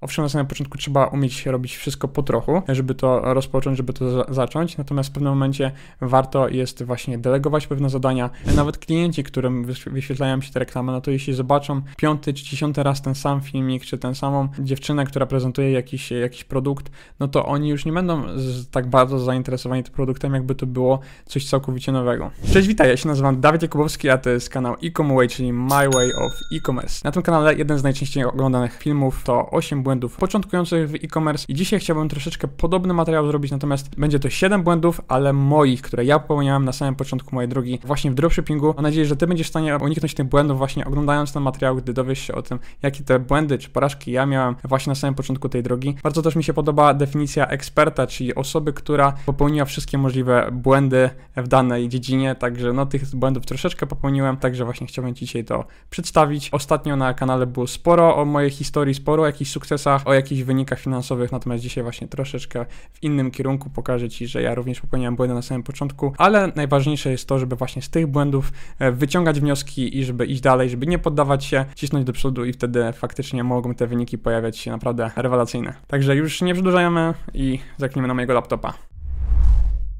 Owszem, na samym początku trzeba umieć robić wszystko po trochu, żeby to rozpocząć, żeby to za zacząć, natomiast w pewnym momencie warto jest właśnie delegować pewne zadania. Nawet klienci, którym wyświetlają się te reklamy, no to jeśli zobaczą piąty czy dziesiąty raz ten sam filmik, czy tę samą dziewczynę, która prezentuje jakiś, jakiś produkt, no to oni już nie będą tak bardzo zainteresowani tym produktem, jakby to było coś całkowicie nowego. Cześć, witaj, ja się nazywam Dawid Jakubowski, a to jest kanał e-commerce, czyli My Way of E-Commerce. Na tym kanale jeden z najczęściej oglądanych filmów to 8 błędów początkujących w e-commerce i dzisiaj chciałbym troszeczkę podobny materiał zrobić, natomiast będzie to 7 błędów, ale moich, które ja popełniałem na samym początku mojej drogi właśnie w dropshippingu. Mam nadzieję, że ty będziesz w stanie uniknąć tych błędów właśnie oglądając ten materiał, gdy dowiesz się o tym, jakie te błędy czy porażki ja miałem właśnie na samym początku tej drogi. Bardzo też mi się podoba definicja eksperta, czyli osoby, która popełniła wszystkie możliwe błędy w danej dziedzinie, także no tych błędów troszeczkę popełniłem, także właśnie chciałbym dzisiaj to przedstawić. Ostatnio na kanale było sporo o mojej historii, sporo jakichś sukcesów sukcesach, o jakichś wynikach finansowych, natomiast dzisiaj właśnie troszeczkę w innym kierunku pokażę Ci, że ja również popełniałem błędy na samym początku, ale najważniejsze jest to, żeby właśnie z tych błędów e, wyciągać wnioski i żeby iść dalej, żeby nie poddawać się, cisnąć do przodu i wtedy faktycznie mogą te wyniki pojawiać się naprawdę rewelacyjne. Także już nie przedłużajmy i zacznijmy na mojego laptopa.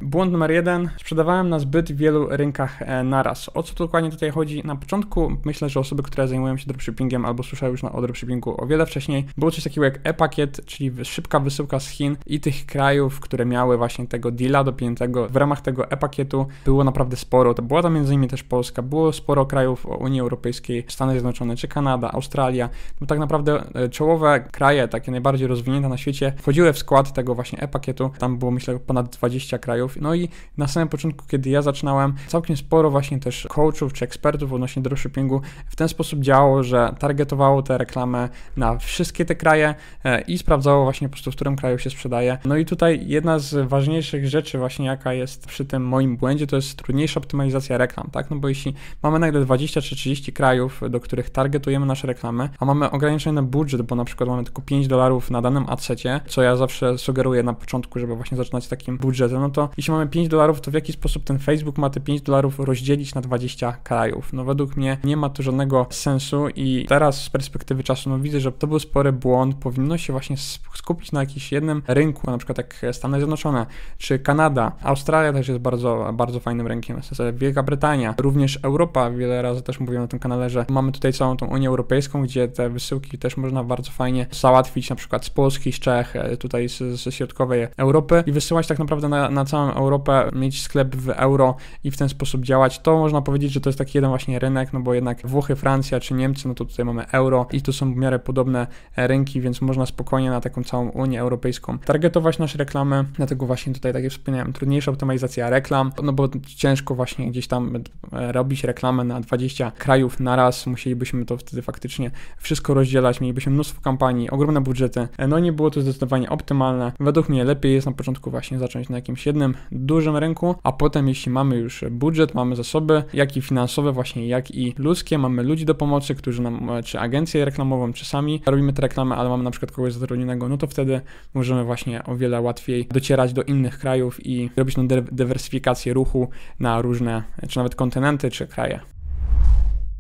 Błąd numer jeden. Sprzedawałem na zbyt wielu rynkach e, naraz. O co dokładnie tutaj chodzi? Na początku myślę, że osoby, które zajmują się dropshippingiem albo słyszały już na, o dropshippingu o wiele wcześniej, było coś takiego jak e-pakiet, czyli szybka wysyłka z Chin i tych krajów, które miały właśnie tego deala dopiętego w ramach tego e-pakietu było naprawdę sporo. To była tam między innymi też Polska, było sporo krajów Unii Europejskiej, Stany Zjednoczone czy Kanada, Australia. No tak naprawdę e, czołowe kraje, takie najbardziej rozwinięte na świecie, wchodziły w skład tego właśnie e-pakietu. Tam było myślę ponad 20 krajów trenerów. No i na samym początku, kiedy ja zaczynałem, całkiem sporo właśnie też coachów czy ekspertów odnośnie dropshippingu w ten sposób działało, że targetowało te reklamy na wszystkie te kraje e, i sprawdzało właśnie po prostu, w którym kraju się sprzedaje. No i tutaj jedna z ważniejszych rzeczy właśnie jaka jest przy tym moim błędzie, to jest trudniejsza optymalizacja reklam, tak? No bo jeśli mamy nagle 20 czy 30 krajów, do których targetujemy nasze reklamy, a mamy ograniczony budżet, bo na przykład mamy tylko 5 dolarów na danym adsecie, co ja zawsze sugeruję na początku, żeby właśnie zaczynać takim budżetem, no to jeśli mamy 5 dolarów, to w jaki sposób ten Facebook ma te 5 dolarów rozdzielić na 20 krajów? No według mnie nie ma to żadnego sensu i teraz z perspektywy czasu no widzę, że to był spory błąd. Powinno się właśnie skupić na jakimś jednym rynku, na przykład jak Stany Zjednoczone, czy Kanada. Australia też jest bardzo, bardzo fajnym rynkiem. Wielka Brytania, również Europa. Wiele razy też mówiłem na tym kanale, że mamy tutaj całą tą Unię Europejską, gdzie te wysyłki też można bardzo fajnie załatwić, na przykład z Polski, z Czech, e, tutaj z, ze środkowej Europy i wysyłać tak naprawdę na, na całą Europę, mieć sklep w euro i w ten sposób działać, to można powiedzieć, że to jest taki jeden właśnie rynek, no bo jednak Włochy, Francja czy Niemcy, no to tutaj mamy euro i to są w miarę podobne rynki, więc można spokojnie na taką całą Unię Europejską targetować nasze reklamy, dlatego właśnie tutaj, tak jak wspomniałem, trudniejsza optymalizacja reklam, no bo ciężko właśnie gdzieś tam e, robić reklamę na 20 krajów naraz, musielibyśmy to wtedy faktycznie wszystko rozdzielać, mielibyśmy mnóstwo kampanii, ogromne budżety, e, no nie było to zdecydowanie optymalne. Według mnie lepiej jest na początku właśnie zacząć na jakimś jednym dużym rynku, a potem jeśli mamy już budżet, mamy zasoby, jak i finansowe właśnie, jak i ludzkie, mamy ludzi do pomocy, którzy nam, czy agencję reklamową, czy sami robimy te reklamy, ale mamy na przykład kogoś zatrudnionego, no to wtedy możemy właśnie o wiele łatwiej docierać do innych krajów i robić tą dywersyfikację ruchu na różne, czy nawet kontynenty, czy kraje.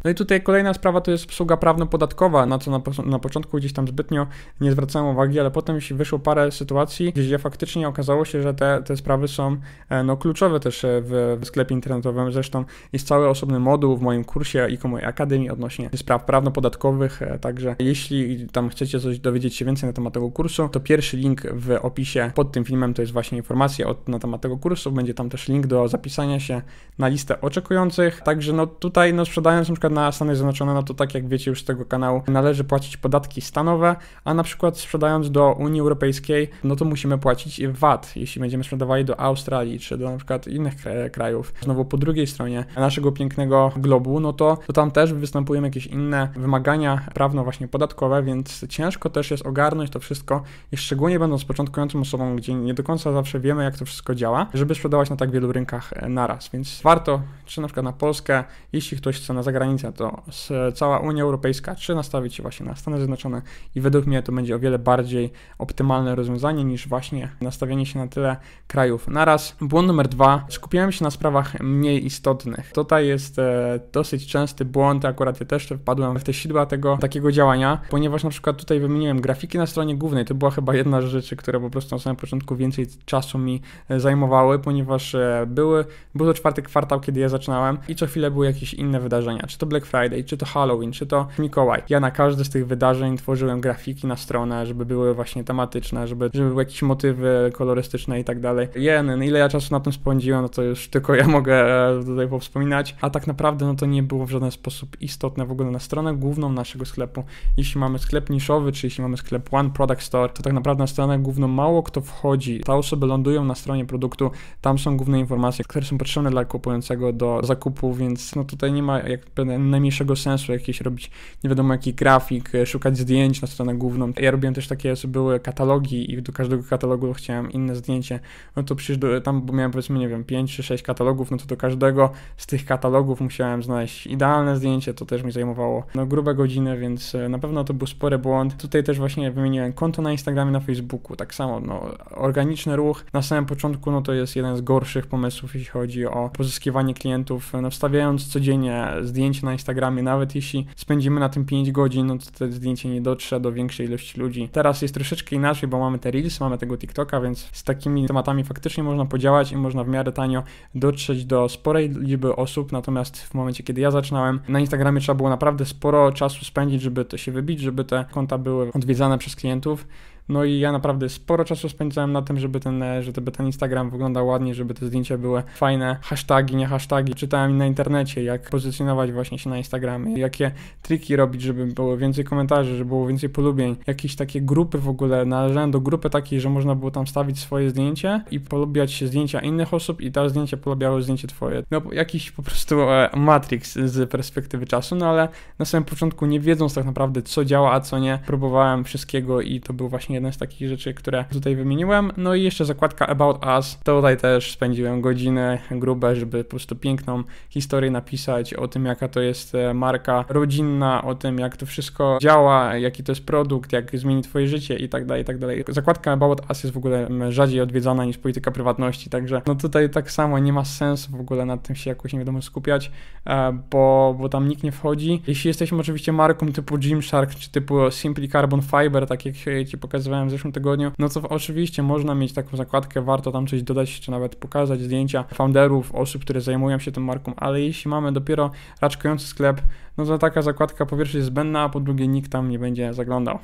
No i tutaj kolejna sprawa to jest obsługa prawno-podatkowa, na co na, na, początku gdzieś tam zbytnio nie zwracałem uwagi, ale potem wyszło parę sytuacji, gdzie faktycznie okazało się, że te, te sprawy są e, no, kluczowe też e, w, w sklepie internetowym. Zresztą jest cały osobny moduł w moim kursie i mojej akademii odnośnie spraw prawno-podatkowych, e, także jeśli tam chcecie coś dowiedzieć się więcej na temat tego kursu, to pierwszy link w opisie pod tym filmem to jest właśnie informacja od, na temat tego kursu, będzie tam też link do zapisania się na listę oczekujących, także no tutaj no sprzedając na przykład przykład na Stany Zjednoczone, no to tak jak wiecie już z tego kanału, należy płacić podatki stanowe, a na przykład sprzedając do Unii Europejskiej, no to musimy płacić VAT, jeśli będziemy sprzedawali do Australii czy do na przykład innych krajów. Znowu po drugiej stronie naszego pięknego globu, no to, to tam też występują jakieś inne wymagania prawno właśnie podatkowe, więc ciężko też jest ogarnąć to wszystko i szczególnie będąc początkującą osobą, gdzie nie do końca zawsze wiemy jak to wszystko działa, żeby sprzedawać na tak wielu rynkach naraz, więc warto, czy na przykład na Polskę, jeśli ktoś chce na zagranicę konkurencja to cała Unia Europejska, czy nastawić się właśnie na Stany Zjednoczone i według mnie to będzie o wiele bardziej optymalne rozwiązanie niż właśnie nastawienie się na tyle krajów naraz. Błąd numer dwa, skupiałem się na sprawach mniej istotnych. Tutaj jest e, dosyć częsty błąd, akurat ja też wpadłem w te sidła tego takiego działania, ponieważ na przykład tutaj wymieniłem grafiki na stronie głównej, to była chyba jedna z rzeczy, które po prostu na samym początku więcej czasu mi e, zajmowały, ponieważ e, były, był to czwarty kwartał, kiedy ja zaczynałem i co chwilę były jakieś inne wydarzenia, czy to Black Friday, czy to Halloween, czy to Mikołaj. Ja na każde z tych wydarzeń tworzyłem grafiki na stronę, żeby były właśnie tematyczne, żeby, żeby były jakieś motywy kolorystyczne i tak dalej. Jeden, ile ja czasu na tym spędziłem, no to już tylko ja mogę e, tutaj powspominać, a tak naprawdę no to nie było w żaden sposób istotne w ogóle na stronę główną naszego sklepu. Jeśli mamy sklep niszowy, czy jeśli mamy sklep One Product Store, to tak naprawdę na stronę główną mało kto wchodzi. Te osoby lądują na stronie produktu, tam są główne informacje, które są potrzebne dla kupującego do zakupu, więc no tutaj nie ma jak pewne najmniejszego sensu jakieś robić nie wiadomo jaki grafik, e, szukać zdjęć na stronę główną. Ja robiłem też takie, były katalogi i do każdego katalogu chciałem inne zdjęcie. No to przecież do, tam bo miałem powiedzmy, nie wiem, 5 czy 6 katalogów, no to do każdego z tych katalogów musiałem znaleźć idealne zdjęcie, to też mi zajmowało no, grube godziny, więc e, na pewno to był spory błąd. Tutaj też właśnie wymieniłem konto na Instagramie, na Facebooku, tak samo, no, organiczny ruch na samym początku, no to jest jeden z gorszych pomysłów, jeśli chodzi o pozyskiwanie klientów, no, wstawiając codziennie zdjęcie na na Instagramie, nawet jeśli spędzimy na tym 5 godzin, no to zdjęcie nie dotrze do większej ilości ludzi. Teraz jest troszeczkę inaczej, bo mamy te Reels, mamy tego TikToka, więc z takimi tematami faktycznie można podziałać i można w miarę tanio dotrzeć do sporej liczby osób, natomiast w momencie, kiedy ja zaczynałem, na Instagramie trzeba było naprawdę sporo czasu spędzić, żeby to się wybić, żeby te konta były odwiedzane przez klientów, no i ja naprawdę sporo czasu spędzałem na tym, żeby ten, e, żeby ten Instagram wyglądał ładnie, żeby te zdjęcia były fajne. Hasztagi, nie hashtagi. Czytałem na internecie, jak pozycjonować właśnie się na Instagramie, jakie triki robić, żeby było więcej komentarzy, żeby było więcej polubień. Jakieś takie grupy w ogóle. Należałem do grupy takiej, że można było tam stawić swoje zdjęcie i polubiać się zdjęcia innych osób i te zdjęcia polubiały zdjęcie twoje. No jakiś po prostu e, matrix z perspektywy czasu, no ale na samym początku nie wiedząc tak naprawdę co działa, a co nie, próbowałem wszystkiego i to był właśnie jedna z takich rzeczy, które tutaj wymieniłem. No i jeszcze zakładka About Us. Tutaj też spędziłem godzinę grube, żeby po prostu piękną historię napisać o tym, jaka to jest e, marka rodzinna, o tym, jak to wszystko działa, jaki to jest produkt, jak zmieni twoje życie i tak dalej, i tak dalej. Zakładka About Us jest w ogóle rzadziej odwiedzana niż polityka prywatności, także no tutaj tak samo nie ma sensu w ogóle nad tym się jakoś nie wiadomo skupiać, e, bo, bo tam nikt nie wchodzi. Jeśli jesteśmy oczywiście marką typu Gymshark czy typu Simply Carbon Fiber, tak jak e, ci pokazałem pokazywałem w zeszłym tygodniu, no co oczywiście można mieć taką zakładkę, warto tam coś dodać, czy nawet pokazać zdjęcia founderów, osób, które zajmują się tą marką, ale jeśli mamy dopiero raczkujący sklep, no to taka zakładka po pierwsze jest zbędna, a po drugie nikt tam nie będzie zaglądał.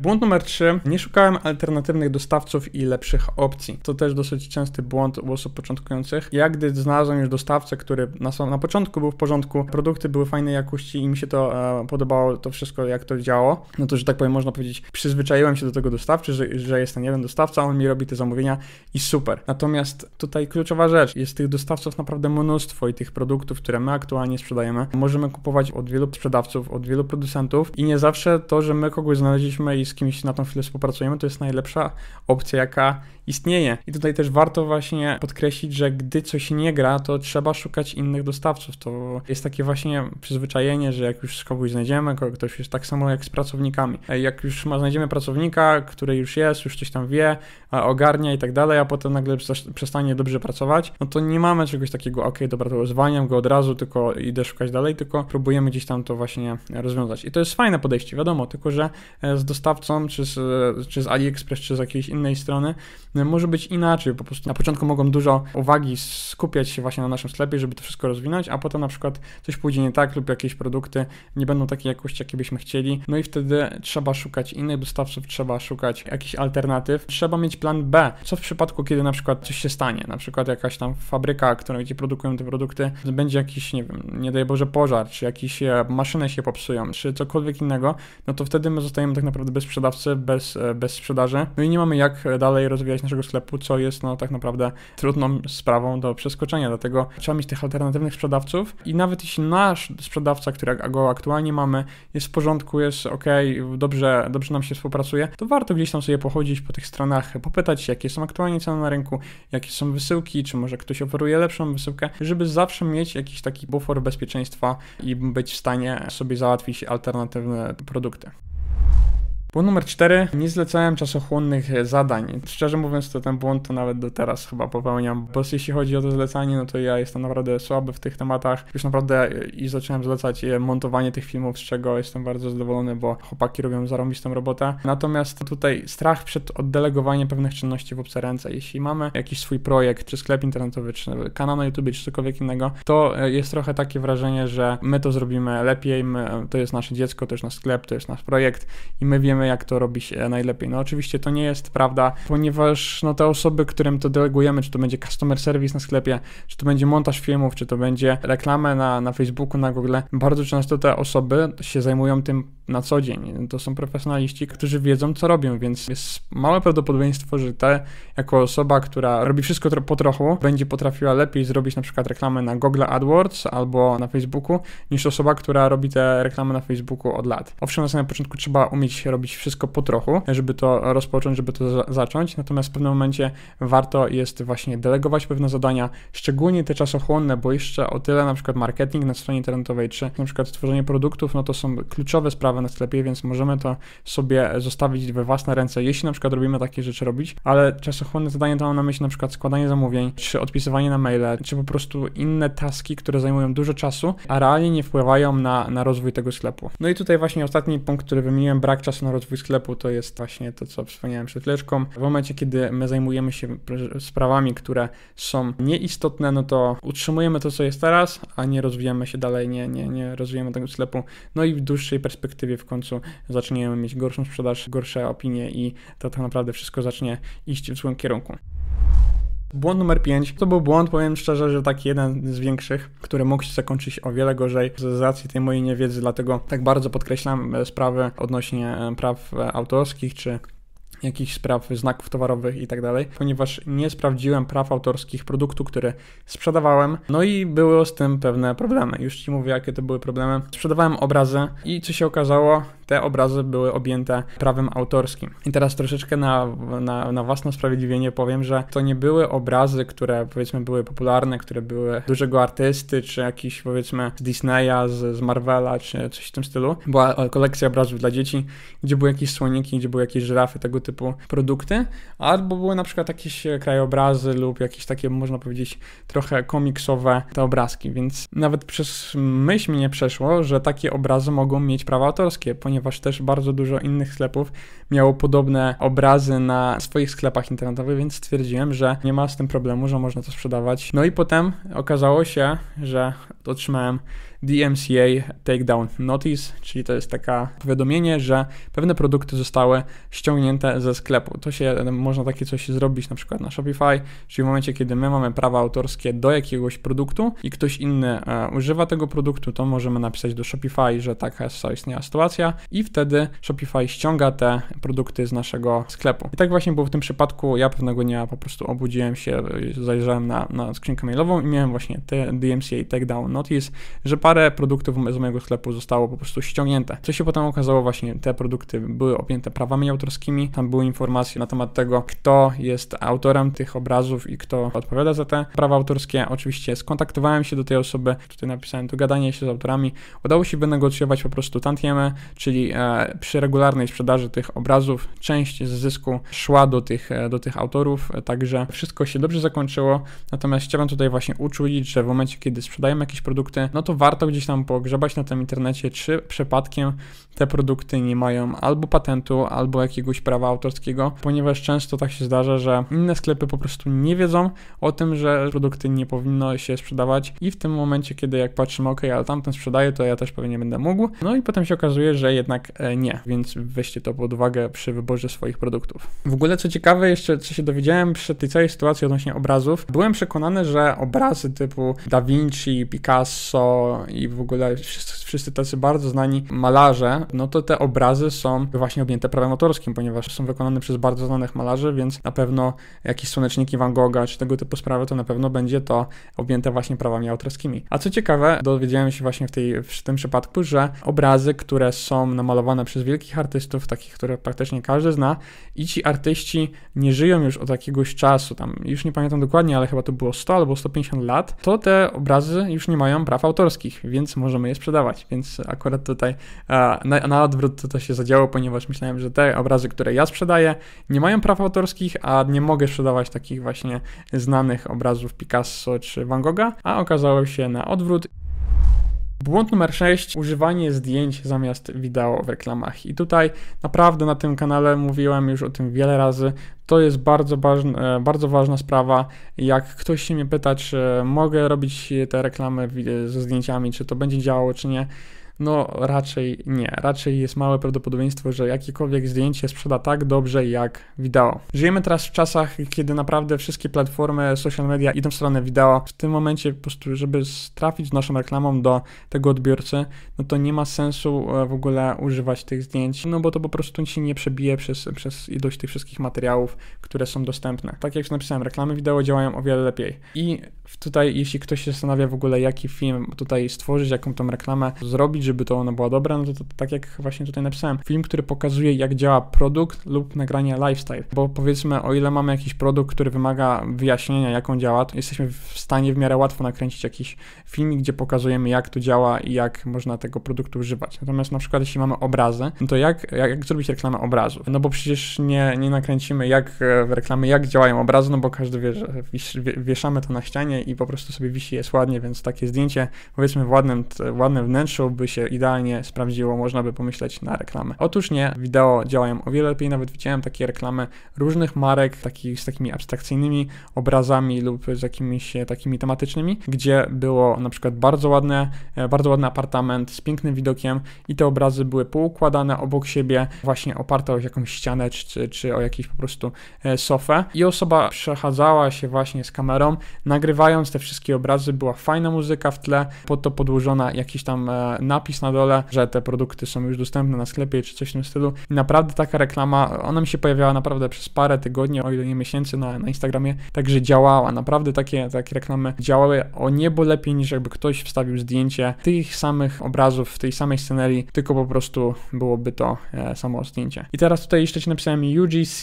Błąd numer 3. Nie szukałem alternatywnych dostawców i lepszych opcji. To też dosyć częsty błąd u osób początkujących. Ja gdy znalazłem już dostawcę, który na, na początku był w porządku, produkty były fajnej jakości i mi się to e, podobało, to wszystko jak to działo, no to, że tak powiem, można powiedzieć, przyzwyczaiłem się do tego dostawcy, że, że jest ten jeden dostawca, on mi robi te zamówienia i super. Natomiast tutaj kluczowa rzecz, jest tych dostawców naprawdę mnóstwo i tych produktów, które my aktualnie sprzedajemy, możemy kupować od wielu sprzedawców, od wielu producentów i nie zawsze to, że my kogoś znaleźliśmy i z kimś na tą chwilę współpracujemy, to jest najlepsza opcja, jaka istnieje. I tutaj też warto właśnie podkreślić, że gdy coś nie gra, to trzeba szukać innych dostawców. To jest takie właśnie przyzwyczajenie, że jak już kogoś znajdziemy, ktoś jest tak samo jak z pracownikami. Jak już znajdziemy pracownika, który już jest, już coś tam wie, ogarnia i tak dalej, a potem nagle przestanie dobrze pracować, no to nie mamy czegoś takiego, ok, dobra, to zwalniam go od razu, tylko idę szukać dalej, tylko próbujemy gdzieś tam to właśnie rozwiązać. I to jest fajne podejście, wiadomo, tylko że e, z dostawcą sprzedawcą, czy z, czy z AliExpress, czy z jakiejś innej strony, e, może być inaczej. Po prostu na początku mogą dużo uwagi skupiać się właśnie na naszym sklepie, żeby to wszystko rozwinąć, a potem na przykład coś pójdzie nie tak lub jakieś produkty nie będą takiej jakości, jakie byśmy chcieli. No i wtedy trzeba szukać innych dostawców, trzeba szukać jakichś alternatyw. Trzeba mieć plan B. Co w przypadku, kiedy na przykład coś się stanie, na przykład jakaś tam fabryka, która gdzie produkują te produkty, będzie jakiś, nie wiem, nie daj Boże pożar, czy jakieś e, maszyny się popsują, czy cokolwiek innego, no to wtedy my zostajemy tak naprawdę bez sprzedawcy bez, e, bez sprzedaży. No i nie mamy jak dalej rozwijać naszego sklepu, co jest no tak naprawdę trudną sprawą do przeskoczenia, dlatego trzeba mieć tych alternatywnych sprzedawców i nawet jeśli nasz sprzedawca, którego aktualnie mamy, jest w porządku, jest ok, dobrze, dobrze nam się współpracuje, to warto gdzieś tam sobie pochodzić po tych stronach, popytać, jakie są aktualnie ceny na rynku, jakie są wysyłki, czy może ktoś oferuje lepszą wysyłkę, żeby zawsze mieć jakiś taki bufor bezpieczeństwa i być w stanie sobie załatwić alternatywne produkty punkt numer cztery, nie zlecałem czasochłonnych zadań. Szczerze mówiąc, to ten błąd to nawet do teraz chyba popełniam, bo jeśli chodzi o to zlecanie, no to ja jestem naprawdę słaby w tych tematach. Już naprawdę i zacząłem zlecać e, montowanie tych filmów, z czego jestem bardzo zadowolony, bo chłopaki robią zarąbistą robotę. Natomiast tutaj strach przed oddelegowaniem pewnych czynności w obce ręce. Jeśli mamy jakiś swój projekt, czy sklep internetowy, czy kanał na YouTube, czy cokolwiek innego, to e, jest trochę takie wrażenie, że my to zrobimy lepiej, my, e, to jest nasze dziecko, to jest nasz sklep, to jest nasz projekt i my wiemy, wiemy, jak to robi się najlepiej. No oczywiście to nie jest prawda, ponieważ no, te osoby, którym to delegujemy, czy to będzie customer service na sklepie, czy to będzie montaż filmów, czy to będzie reklamę na, na Facebooku, na Google, bardzo często te osoby się zajmują tym na co dzień. To są profesjonaliści, którzy wiedzą, co robią, więc jest małe prawdopodobieństwo, że te, jako osoba, która robi wszystko po trochu, będzie potrafiła lepiej zrobić na przykład reklamę na Google AdWords albo na Facebooku, niż osoba, która robi te reklamy na Facebooku od lat. Owszem, na samym początku trzeba umieć robić robić wszystko po trochu, żeby to rozpocząć, żeby to za zacząć. Natomiast w pewnym momencie warto jest właśnie delegować pewne zadania, szczególnie te czasochłonne, bo jeszcze o tyle na przykład marketing na stronie internetowej, czy na przykład tworzenie produktów, no to są kluczowe sprawy na sklepie, więc możemy to sobie zostawić we własne ręce, jeśli na przykład robimy takie rzeczy robić, ale czasochłonne zadanie to mam na myśli na przykład składanie zamówień, czy odpisywanie na maile, czy po prostu inne taski, które zajmują dużo czasu, a realnie nie wpływają na, na rozwój tego sklepu. No i tutaj właśnie ostatni punkt, który wymieniłem, brak czasu na rozwój rozwój sklepu to jest właśnie to, co wspomniałem przed chwileczką. W momencie, kiedy my zajmujemy się sprawami, które są nieistotne, no to utrzymujemy to, co jest teraz, a nie rozwijamy się dalej, nie, nie, nie rozwijamy tego sklepu. No i w dłuższej perspektywie w końcu zaczniemy mieć gorszą sprzedaż, gorsze opinie i to tak naprawdę wszystko zacznie iść w złym kierunku. Błąd numer 5 to był błąd, powiem szczerze, że taki jeden z większych, który mógł się zakończyć o wiele gorzej z racji tej mojej niewiedzy, dlatego tak bardzo podkreślam e, sprawy odnośnie e, praw e, autorskich czy jakichś spraw, znaków towarowych i tak dalej, ponieważ nie sprawdziłem praw autorskich produktu, który sprzedawałem, no i były z tym pewne problemy. Już Ci mówię, jakie to były problemy. Sprzedawałem obrazy i co się okazało, te obrazy były objęte prawem autorskim. I teraz troszeczkę na, na, na własne usprawiedliwienie powiem, że to nie były obrazy, które powiedzmy były popularne, które były dużego artysty, czy jakiś powiedzmy z Disneya, z, z Marvela, czy coś w tym stylu. Była kolekcja obrazów dla dzieci, gdzie były jakieś słoniki, gdzie były jakieś żrafy, tego typu produkty, albo były na przykład jakieś e, krajobrazy lub jakieś takie, można powiedzieć, trochę komiksowe te obrazki, więc nawet przez myśl mnie przeszło, że takie obrazy mogą mieć prawa autorskie, ponieważ ponieważ też bardzo dużo innych sklepów miało podobne obrazy na swoich sklepach internetowych, więc stwierdziłem, że nie ma z tym problemu, że można to sprzedawać. No i potem okazało się, że otrzymałem DMCA Takedown Notice, czyli to jest taka powiadomienie, że pewne produkty zostały ściągnięte ze sklepu. To się można takie coś zrobić na przykład na Shopify, czyli w momencie, kiedy my mamy prawa autorskie do jakiegoś produktu i ktoś inny e, używa tego produktu, to możemy napisać do Shopify, że taka jest istniała sytuacja i wtedy Shopify ściąga te produkty z naszego sklepu. I tak właśnie było w tym przypadku. Ja pewnego dnia po prostu obudziłem się, zajrzałem na, na skrzynkę mailową i miałem właśnie te DMCA Takedown Notice, że parę produktów z mojego sklepu zostało po prostu ściągnięte. Co się potem okazało, właśnie te produkty były objęte prawami autorskimi, tam były informacje na temat tego, kto jest autorem tych obrazów i kto odpowiada za te prawa autorskie. Oczywiście skontaktowałem się do tej osoby, tutaj napisałem dogadanie się z autorami. Udało się wynegocjować po prostu tantiemę, czyli e, przy regularnej sprzedaży tych obrazów część z zysku szła do tych, e, do tych autorów, e, także wszystko się dobrze zakończyło. Natomiast chciałem tutaj właśnie uczulić, że w momencie, kiedy sprzedajemy jakieś produkty, no to warto warto gdzieś tam pogrzebać na tym internecie, czy przypadkiem te produkty nie mają albo patentu, albo jakiegoś prawa autorskiego, ponieważ często tak się zdarza, że inne sklepy po prostu nie wiedzą o tym, że produkty nie powinno się sprzedawać i w tym momencie, kiedy jak patrzymy, ok, ale tamten sprzedaje, to ja też pewnie będę mógł, no i potem się okazuje, że jednak e, nie, więc weźcie to pod uwagę przy wyborze swoich produktów. W ogóle co ciekawe, jeszcze co się dowiedziałem przy tej całej sytuacji odnośnie obrazów, byłem przekonany, że obrazy typu Da Vinci, Picasso i w ogóle wszyscy, wszyscy tacy bardzo znani malarze, no to te obrazy są właśnie objęte prawem autorskim, ponieważ są wykonane przez bardzo znanych malarzy, więc na pewno jakieś słoneczniki Van Gogha czy tego typu sprawy, to na pewno będzie to objęte właśnie prawami autorskimi. A co ciekawe, dowiedziałem się właśnie w, tej, w tym przypadku, że obrazy, które są namalowane przez wielkich artystów, takich, które praktycznie każdy zna, i ci artyści nie żyją już od jakiegoś czasu, tam już nie pamiętam dokładnie, ale chyba to było 100 albo 150 lat, to te obrazy już nie mają praw autorskich więc możemy je sprzedawać. Więc akurat tutaj na, na odwrót to, to się zadziało, ponieważ myślałem, że te obrazy, które ja sprzedaję, nie mają praw autorskich, a nie mogę sprzedawać takich właśnie znanych obrazów Picasso czy Van Gogha, a okazało się na odwrót. Błąd numer 6. Używanie zdjęć zamiast wideo w reklamach. I tutaj naprawdę na tym kanale mówiłem już o tym wiele razy. To jest bardzo, ważne, e, bardzo ważna sprawa. Jak ktoś się mnie pyta, czy mogę robić te reklamy ze zdjęciami, czy to będzie działało, czy nie, no raczej nie. Raczej jest małe prawdopodobieństwo, że jakiekolwiek zdjęcie sprzeda tak dobrze jak wideo. Żyjemy teraz w czasach, kiedy naprawdę wszystkie platformy social media idą w stronę wideo. W tym momencie po prostu, żeby trafić naszą reklamą do tego odbiorcy, no to nie ma sensu e, w ogóle używać tych zdjęć, no bo to po prostu się nie przebije przez, przez ilość tych wszystkich materiałów, które są dostępne. Tak jak już napisałem, reklamy wideo działają o wiele lepiej. I tutaj, jeśli ktoś się zastanawia w ogóle, jaki film tutaj stworzyć, jaką tą reklamę zrobić, żeby to ona była dobra, no to, to, tak jak właśnie tutaj napisałem, film, który pokazuje jak działa produkt lub nagranie lifestyle, bo powiedzmy o ile mamy jakiś produkt, który wymaga wyjaśnienia jak on działa, to jesteśmy w stanie w miarę łatwo nakręcić jakiś film, gdzie pokazujemy jak to działa i jak można tego produktu używać. Natomiast na przykład jeśli mamy obrazy, no to jak, jak, jak zrobić reklamę obrazu? No bo przecież nie, nie nakręcimy jak e, w reklamie, jak działają obrazy, no bo każdy wie, że wieszamy to na ścianie i po prostu sobie wisi jest ładnie, więc takie zdjęcie powiedzmy w ładnym, ładnym wnętrzu by się się idealnie sprawdziło, można by pomyśleć na reklamę. Otóż nie, wideo działają o wiele lepiej, nawet widziałem takie reklamy różnych marek, takich z takimi abstrakcyjnymi obrazami lub z jakimiś takimi tematycznymi, gdzie było na przykład bardzo ładne, e, bardzo ładny apartament z pięknym widokiem i te obrazy były poukładane obok siebie, właśnie oparte o jakąś ścianę czy, czy o jakiś po prostu e, sofę i osoba przechadzała się właśnie z kamerą, nagrywając te wszystkie obrazy, była fajna muzyka w tle, pod to podłożona jakiś tam e, napis napis na dole, że te produkty są już dostępne na sklepie czy coś w tym stylu. I naprawdę taka reklama, ona mi się pojawiała naprawdę przez parę tygodni, o ile nie miesięcy na, na Instagramie, także działała. Naprawdę takie, takie reklamy działały o niebo lepiej niż jakby ktoś wstawił zdjęcie tych samych obrazów w tej samej scenerii, tylko po prostu byłoby to e, samo zdjęcie. I teraz tutaj jeszcze ci napisałem UGC,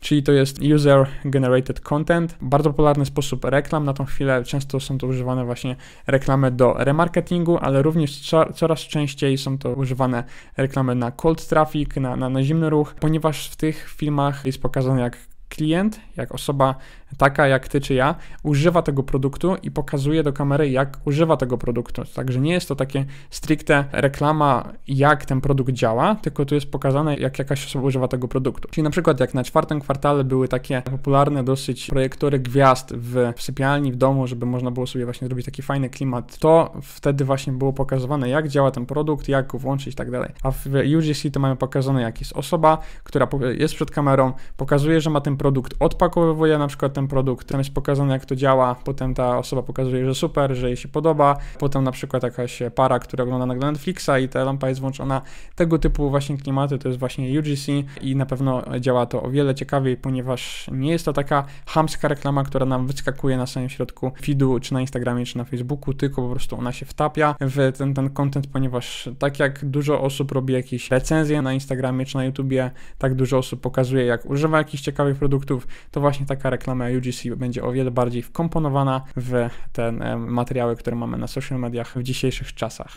czyli to jest User Generated Content. Bardzo popularny sposób reklam na tą chwilę. Często są to używane właśnie reklamy do remarketingu, ale również coraz coraz częściej są to używane reklamy na cold traffic, na, na, na zimny ruch, ponieważ w tych filmach jest pokazane, jak klient, jak osoba taka jak ty czy ja, używa tego produktu i pokazuje do kamery, jak używa tego produktu. Także nie jest to takie stricte reklama, jak ten produkt działa, tylko tu jest pokazane, jak jakaś osoba używa tego produktu. Czyli na przykład jak na czwartym kwartale były takie popularne dosyć projektory gwiazd w sypialni, w domu, żeby można było sobie właśnie zrobić taki fajny klimat, to wtedy właśnie było pokazywane, jak działa ten produkt, jak go włączyć i tak dalej. A w UGC to mamy pokazane, jak jest osoba, która jest przed kamerą, pokazuje, że ma ten produkt, odpakowuje na przykład ten ten produkt. Tam jest pokazane, jak to działa, potem ta osoba pokazuje, że super, że jej się podoba, potem na przykład jakaś para, która ogląda nagle Netflixa i ta lampa jest włączona. Tego typu właśnie klimaty to jest właśnie UGC i na pewno działa to o wiele ciekawiej, ponieważ nie jest to taka hamska reklama, która nam wyskakuje na samym środku feedu, czy na Instagramie, czy na Facebooku, tylko po prostu ona się wtapia w ten, ten content, ponieważ tak jak dużo osób robi jakieś recenzje na Instagramie czy na YouTubie, tak dużo osób pokazuje, jak używa jakichś ciekawych produktów, to właśnie taka reklama UGC będzie o wiele bardziej wkomponowana w te materiały, które mamy na social mediach w dzisiejszych czasach.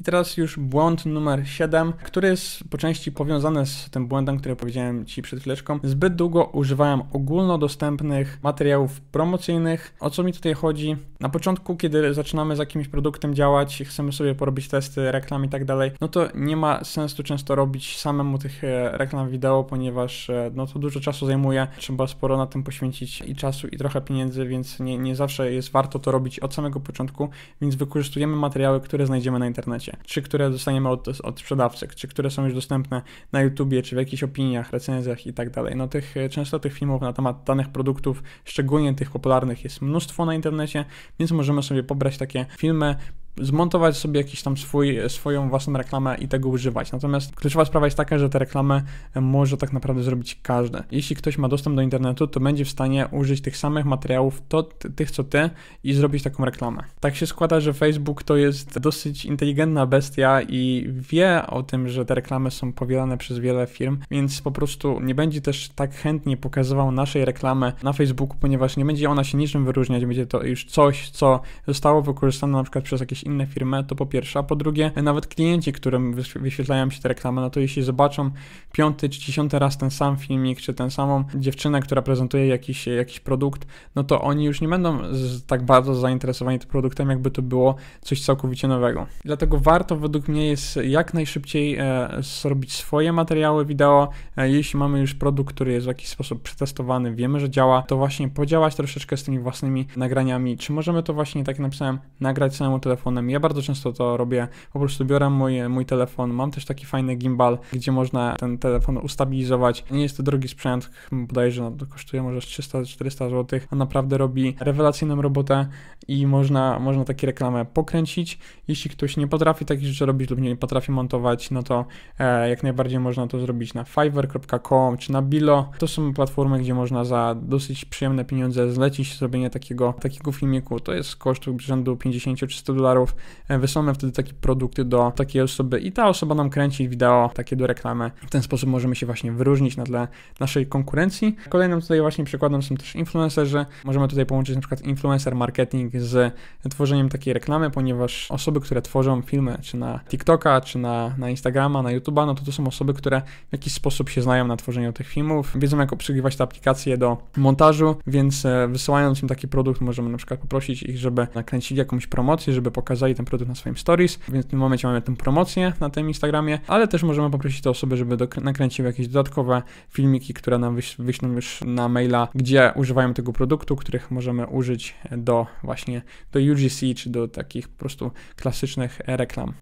I teraz już błąd numer 7, który jest po części powiązany z tym błędem, który powiedziałem Ci przed chwileczką. Zbyt długo używałem ogólnodostępnych materiałów promocyjnych. O co mi tutaj chodzi? Na początku, kiedy zaczynamy z jakimś produktem działać i chcemy sobie porobić testy reklam i tak dalej, no to nie ma sensu często robić samemu tych e, reklam wideo, ponieważ e, no to dużo czasu zajmuje, trzeba sporo na tym poświęcić i czasu i trochę pieniędzy, więc nie, nie zawsze jest warto to robić od samego początku, więc wykorzystujemy materiały, które znajdziemy na internecie czy które dostaniemy od, od sprzedawcy, czy które są już dostępne na YouTubie, czy w jakichś opiniach, recenzjach i tak dalej. No tych, e, często tych filmów na temat danych produktów, szczególnie tych popularnych, jest mnóstwo na internecie, więc możemy sobie pobrać takie filmy, zmontować sobie jakiś tam swój, swoją własną reklamę i tego używać. Natomiast kluczowa sprawa jest taka, że tę reklamę może tak naprawdę zrobić każdy. Jeśli ktoś ma dostęp do internetu, to będzie w stanie użyć tych samych materiałów, to, tych co ty i zrobić taką reklamę. Tak się składa, że Facebook to jest dosyć inteligentna bestia i wie o tym, że te reklamy są powielane przez wiele firm, więc po prostu nie będzie też tak chętnie pokazywał naszej reklamy na Facebooku, ponieważ nie będzie ona się niczym wyróżniać, będzie to już coś, co zostało wykorzystane na przykład przez jakieś jakieś inne firmy, to po pierwsze, a po drugie, nawet klienci, którym wyświetlają się te reklamy, no to jeśli zobaczą piąty czy dziesiąty raz ten sam filmik, czy tę samą dziewczynę, która prezentuje jakiś, jakiś produkt, no to oni już nie będą tak bardzo zainteresowani tym produktem, jakby to było coś całkowicie nowego. Dlatego warto według mnie jest jak najszybciej e, zrobić swoje materiały wideo. E, jeśli mamy już produkt, który jest w jakiś sposób przetestowany, wiemy, że działa, to właśnie podziałać troszeczkę z tymi własnymi nagraniami. Czy możemy to właśnie, tak jak napisałem, nagrać samemu telefonu? telefonem. Ja bardzo często to robię. Po prostu biorę mój, mój telefon. Mam też taki fajny gimbal, gdzie można ten telefon ustabilizować. Nie jest to drogi sprzęt, hmm, bodajże no, kosztuje może 300-400 zł. a naprawdę robi rewelacyjną robotę i można, można takie reklamę pokręcić. Jeśli ktoś nie potrafi takich rzeczy robić lub nie potrafi montować, no to e, jak najbardziej można to zrobić na fiverr.com czy na Bilo. To są platformy, gdzie można za dosyć przyjemne pieniądze zlecić zrobienie takiego, takiego filmiku. To jest koszt rzędu 50 czy 100 dolarów dolarów. E, Wysyłamy wtedy takie produkty do takiej osoby i ta osoba nam kręci wideo takie do reklamy. W ten sposób możemy się właśnie wyróżnić na tle naszej konkurencji. Kolejnym tutaj właśnie przykładem są też influencerzy. Możemy tutaj połączyć na przykład influencer marketing z tworzeniem takiej reklamy, ponieważ osoby, które tworzą filmy czy na TikToka, czy na, na Instagrama, na YouTube'a, no to to są osoby, które w jakiś sposób się znają na tworzeniu tych filmów, wiedzą jak obsługiwać te aplikacje do montażu, więc e, wysyłając im taki produkt możemy na przykład poprosić ich, żeby nakręcili jakąś promocję, żeby pokazać pokazali ten produkt na swoim stories, więc w tym momencie mamy tę promocję na tym Instagramie, ale też możemy poprosić te osoby, żeby nakręciły jakieś dodatkowe filmiki, które nam wyś wyślą już na maila, gdzie używają tego produktu, których możemy użyć do właśnie do UGC czy do takich po prostu klasycznych reklam.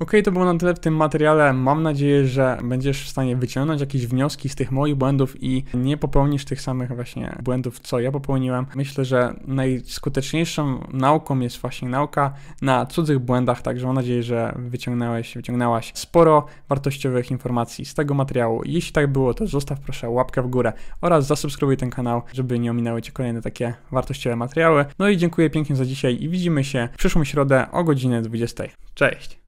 Ok, to było na tyle w tym materiale. Mam nadzieję, że będziesz w stanie wyciągnąć jakieś wnioski z tych moich błędów i nie popełnisz tych samych właśnie błędów, co ja popełniłem. Myślę, że najskuteczniejszą nauką jest właśnie nauka na cudzych błędach, także mam nadzieję, że wyciągnąłeś, wyciągnęłaś sporo wartościowych informacji z tego materiału. Jeśli tak było, to zostaw proszę łapkę w górę oraz zasubskrybuj ten kanał, żeby nie ominęły Cię kolejne takie wartościowe materiały. No i dziękuję pięknie za dzisiaj i widzimy się w przyszłą środę o godzinie 20. Cześć!